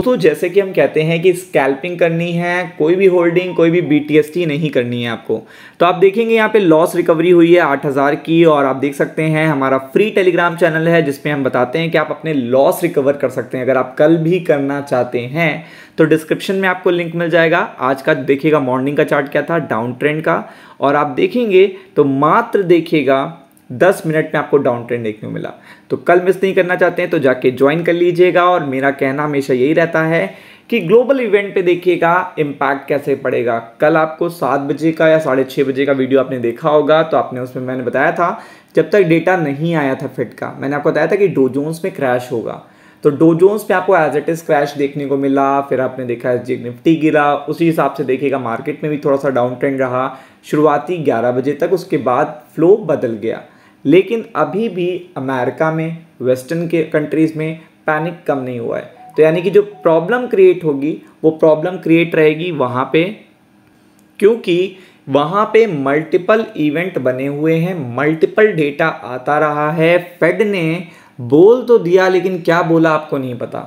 दोस्तों जैसे कि हम कहते हैं कि स्कैल्पिंग करनी है कोई भी होल्डिंग कोई भी बीटीएसटी नहीं करनी है आपको तो आप देखेंगे यहाँ पे लॉस रिकवरी हुई है 8000 की और आप देख सकते हैं हमारा फ्री टेलीग्राम चैनल है जिसपे हम बताते हैं कि आप अपने लॉस रिकवर कर सकते हैं अगर आप कल भी करना चाहते हैं तो डिस्क्रिप्शन में आपको लिंक मिल जाएगा आज का देखिएगा मॉर्निंग का चार्ट क्या था डाउन ट्रेंड का और आप देखेंगे तो मात्र देखिएगा दस मिनट में आपको डाउन ट्रेंड देखने को मिला तो कल मिस नहीं करना चाहते हैं तो जाके ज्वाइन कर लीजिएगा और मेरा कहना हमेशा यही रहता है कि ग्लोबल इवेंट पे देखिएगा इम्पैक्ट कैसे पड़ेगा कल आपको सात बजे का या साढ़े छः बजे का वीडियो आपने देखा होगा तो आपने उसमें मैंने बताया था जब तक डेटा नहीं आया था फिट का मैंने आपको बताया था कि डोजोन्स में क्रैश होगा तो डोजोन्स पे आपको एज इट इज़ क्रैश देखने को मिला फिर आपने देखा एस निफ्टी गिरा उसी हिसाब से देखिएगा मार्केट में भी थोड़ा सा डाउन ट्रेंड रहा शुरुआती 11 बजे तक उसके बाद फ्लो बदल गया लेकिन अभी भी अमेरिका में वेस्टर्न के कंट्रीज़ में पैनिक कम नहीं हुआ है तो यानी कि जो प्रॉब्लम क्रिएट होगी वो प्रॉब्लम क्रिएट रहेगी वहाँ पे क्योंकि वहाँ पे मल्टीपल इवेंट बने हुए हैं मल्टीपल डेटा आता रहा है फेड ने बोल तो दिया लेकिन क्या बोला आपको नहीं पता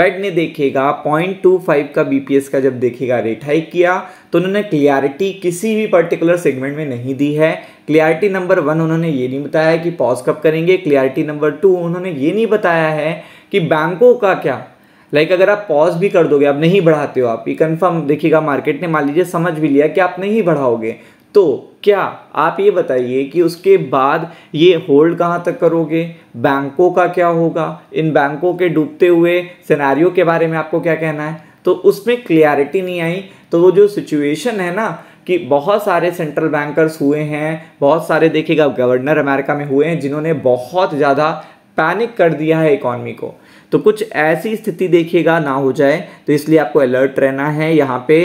फेड ने देखेगा 0.25 का बीपीएस का जब देखेगा रेट हाइक किया तो उन्होंने क्लियरिटी किसी भी पर्टिकुलर सेगमेंट में नहीं दी है क्लियरिटी नंबर वन उन्होंने ये नहीं बताया कि पॉज कब करेंगे क्लियरिटी नंबर टू उन्होंने ये नहीं बताया है कि बैंकों का क्या लाइक अगर आप पॉज भी कर दोगे आप नहीं बढ़ाते हो आप ये कन्फर्म देखिएगा मार्केट ने मान लीजिए समझ भी लिया कि आप नहीं बढ़ाओगे तो क्या आप ये बताइए कि उसके बाद ये होल्ड कहाँ तक करोगे बैंकों का क्या होगा इन बैंकों के डूबते हुए सिनारियों के बारे में आपको क्या कहना है तो उसमें क्लियरिटी नहीं आई तो वो जो सिचुएशन है ना कि बहुत सारे सेंट्रल बैंकर्स हुए हैं बहुत सारे देखिएगा गवर्नर अमेरिका में हुए हैं जिन्होंने बहुत ज़्यादा पैनिक कर दिया है इकॉनमी को तो कुछ ऐसी स्थिति देखिएगा ना हो जाए तो इसलिए आपको अलर्ट रहना है यहाँ पे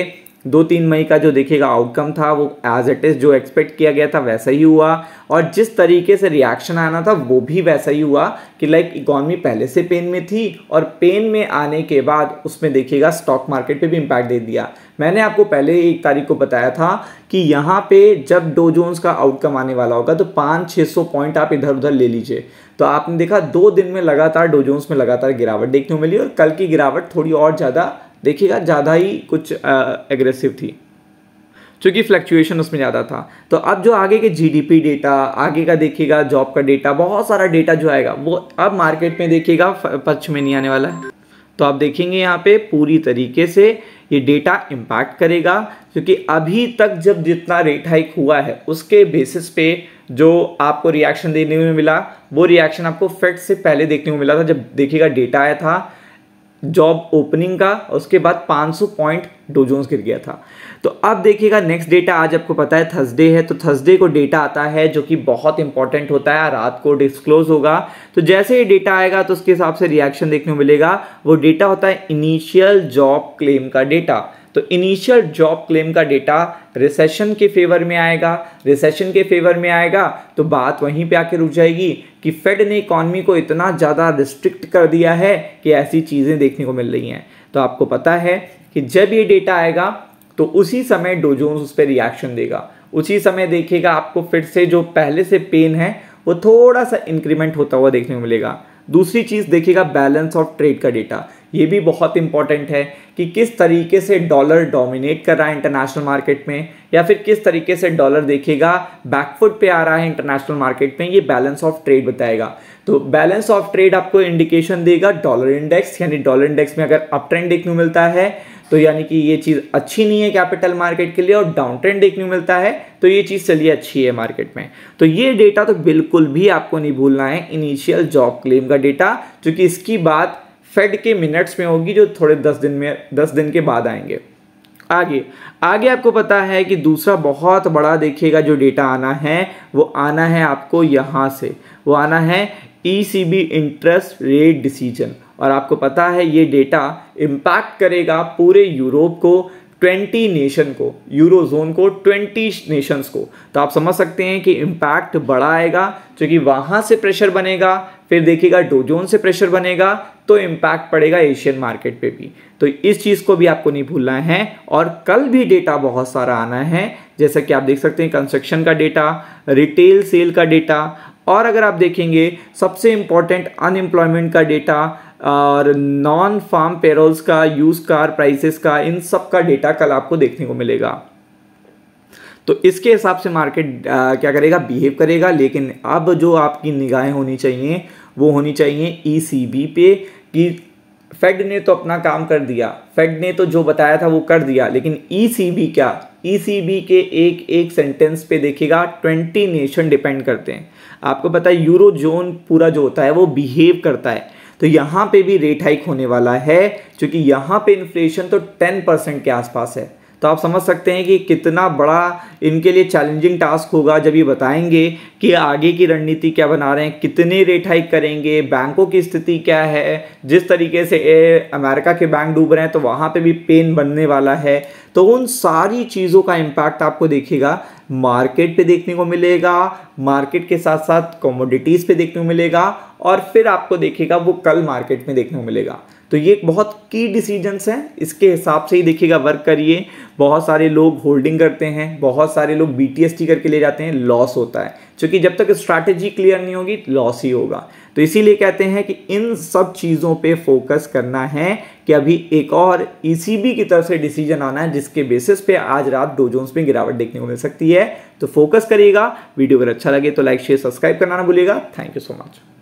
दो तीन मई का जो देखिएगा आउटकम था वो एज इट इज़ जो एक्सपेक्ट किया गया था वैसा ही हुआ और जिस तरीके से रिएक्शन आना था वो भी वैसा ही हुआ कि लाइक इकॉनमी पहले से पेन में थी और पेन में आने के बाद उसमें देखिएगा स्टॉक मार्केट पे भी इम्पैक्ट दे दिया मैंने आपको पहले एक तारीख को बताया था कि यहाँ पे जब डो जोन्स का आउटकम आने वाला होगा तो पाँच छः सौ पॉइंट आप इधर उधर ले लीजिए तो आपने देखा दो दिन में लगातार डो जोन्स में लगातार गिरावट देखने को मिली और कल की गिरावट थोड़ी और ज़्यादा देखिएगा ज़्यादा ही कुछ एग्रेसिव थी क्योंकि फ्लक्चुएशन उसमें ज़्यादा था तो अब जो आगे के जीडीपी डेटा आगे का देखिएगा जॉब का डेटा बहुत सारा डेटा जो आएगा वो अब मार्केट में देखिएगा पक्ष में नहीं आने वाला है तो आप देखेंगे यहाँ पे पूरी तरीके से ये डेटा इम्पैक्ट करेगा क्योंकि अभी तक जब जितना रेट हाइक हुआ है उसके बेसिस पे जो आपको रिएक्शन देखने में मिला वो रिएक्शन आपको फेट से पहले देखने को मिला था जब देखिएगा डेटा आया था जॉब ओपनिंग का उसके बाद 500 पॉइंट डोजोन्स गिर गया था तो अब देखिएगा नेक्स्ट डेटा आज आपको पता है थर्सडे है तो थर्सडे को डेटा आता है जो कि बहुत इंपॉर्टेंट होता है रात को डिस्क्लोज होगा तो जैसे ही डेटा आएगा तो उसके हिसाब से रिएक्शन देखने को मिलेगा वो डेटा होता है इनिशियल जॉब क्लेम का डेटा तो इनिशियल जॉब क्लेम का डेटा रिसेशन के फेवर में आएगा रिसेशन के फेवर में आएगा तो बात वहीं पे आके रुक जाएगी कि फेड ने इकॉनमी को इतना ज़्यादा रिस्ट्रिक्ट कर दिया है कि ऐसी चीज़ें देखने को मिल रही हैं तो आपको पता है कि जब ये डेटा आएगा तो उसी समय डोजोन्स उस पर रिएक्शन देगा उसी समय देखेगा आपको फिर से जो पहले से पेन है वो थोड़ा सा इंक्रीमेंट होता हुआ देखने को मिलेगा दूसरी चीज़ देखेगा बैलेंस ऑफ ट्रेड का डेटा ये भी बहुत इंपॉर्टेंट है कि किस तरीके से डॉलर डोमिनेट कर रहा है इंटरनेशनल मार्केट में या फिर किस तरीके से डॉलर देखेगा बैकफुट पे आ रहा है इंटरनेशनल मार्केट में ये बैलेंस ऑफ ट्रेड बताएगा तो बैलेंस ऑफ ट्रेड आपको इंडिकेशन देगा डॉलर इंडेक्स यानी डॉलर इंडेक्स में अगर अप ट्रेंड देखने को मिलता है तो यानी कि ये चीज़ अच्छी नहीं है कैपिटल मार्केट के लिए और डाउन ट्रेंड देखने को मिलता है तो ये चीज़ चलिए अच्छी है मार्केट में तो ये डेटा तो बिल्कुल भी आपको नहीं भूलना है इनिशियल जॉब क्लेम का डेटा क्योंकि इसकी बात फेड के मिनट्स में होगी जो थोड़े दस दिन में दस दिन के बाद आएंगे आगे आगे आपको पता है कि दूसरा बहुत बड़ा देखिएगा जो डेटा आना है वो आना है आपको यहाँ से वो आना है ईसीबी इंटरेस्ट रेट डिसीजन और आपको पता है ये डेटा इम्पैक्ट करेगा पूरे यूरोप को 20 नेशन को यूरो जोन को 20 नेशंस को तो आप समझ सकते हैं कि इम्पैक्ट बड़ा आएगा क्योंकि वहाँ से प्रेशर बनेगा फिर देखिएगा डोजोन से प्रेशर बनेगा तो इम्पैक्ट पड़ेगा एशियन मार्केट पे भी तो इस चीज़ को भी आपको नहीं भूलना है और कल भी डेटा बहुत सारा आना है जैसा कि आप देख सकते हैं कंस्ट्रक्शन का डेटा रिटेल सेल का डेटा और अगर आप देखेंगे सबसे इम्पॉर्टेंट अनएम्प्लॉयमेंट का डेटा और नॉन फार्म पेरोल्स का यूज कार प्राइसेस का इन सब का डेटा कल आपको देखने को मिलेगा तो इसके हिसाब से मार्केट क्या करेगा बिहेव करेगा लेकिन अब जो आपकी निगाहें होनी चाहिए वो होनी चाहिए ईसीबी e पे कि फेड ने तो अपना काम कर दिया फेड ने तो जो बताया था वो कर दिया लेकिन ईसीबी e क्या ईसीबी e के एक एक सेंटेंस पे देखिएगा ट्वेंटी नेशन डिपेंड करते हैं आपको पता है यूरो जोन पूरा जो होता है वो बिहेव करता है तो यहाँ पे भी रेट हाइक होने वाला है क्योंकि यहाँ पे इन्फ्लेशन तो टेन परसेंट के आसपास है तो आप समझ सकते हैं कि कितना बड़ा इनके लिए चैलेंजिंग टास्क होगा जब ये बताएंगे कि आगे की रणनीति क्या बना रहे हैं कितने रेट हाइक करेंगे बैंकों की स्थिति क्या है जिस तरीके से अमेरिका के बैंक डूब रहे हैं तो वहाँ पे भी पेन बनने वाला है तो उन सारी चीज़ों का इम्पैक्ट आपको देखेगा मार्केट पे देखने को मिलेगा मार्केट के साथ साथ कॉमोडिटीज़ पर देखने को मिलेगा और फिर आपको देखेगा वो कल मार्केट में देखने को मिलेगा तो ये एक बहुत की डिसीजंस हैं इसके हिसाब से ही देखिएगा वर्क करिए बहुत सारे लोग होल्डिंग करते हैं बहुत सारे लोग बी करके ले जाते हैं लॉस होता है क्योंकि जब तक स्ट्रैटेजी क्लियर नहीं होगी लॉस ही होगा तो इसीलिए कहते हैं कि इन सब चीज़ों पे फोकस करना है कि अभी एक और ईसीबी e की तरफ से डिसीजन आना है जिसके बेसिस पे आज रात दो जोन्स में गिरावट देखने को मिल सकती है तो फोकस करिएगा वीडियो अगर अच्छा लगे तो लाइक शेयर सब्सक्राइब करना ना भूलिएगा थैंक यू सो मच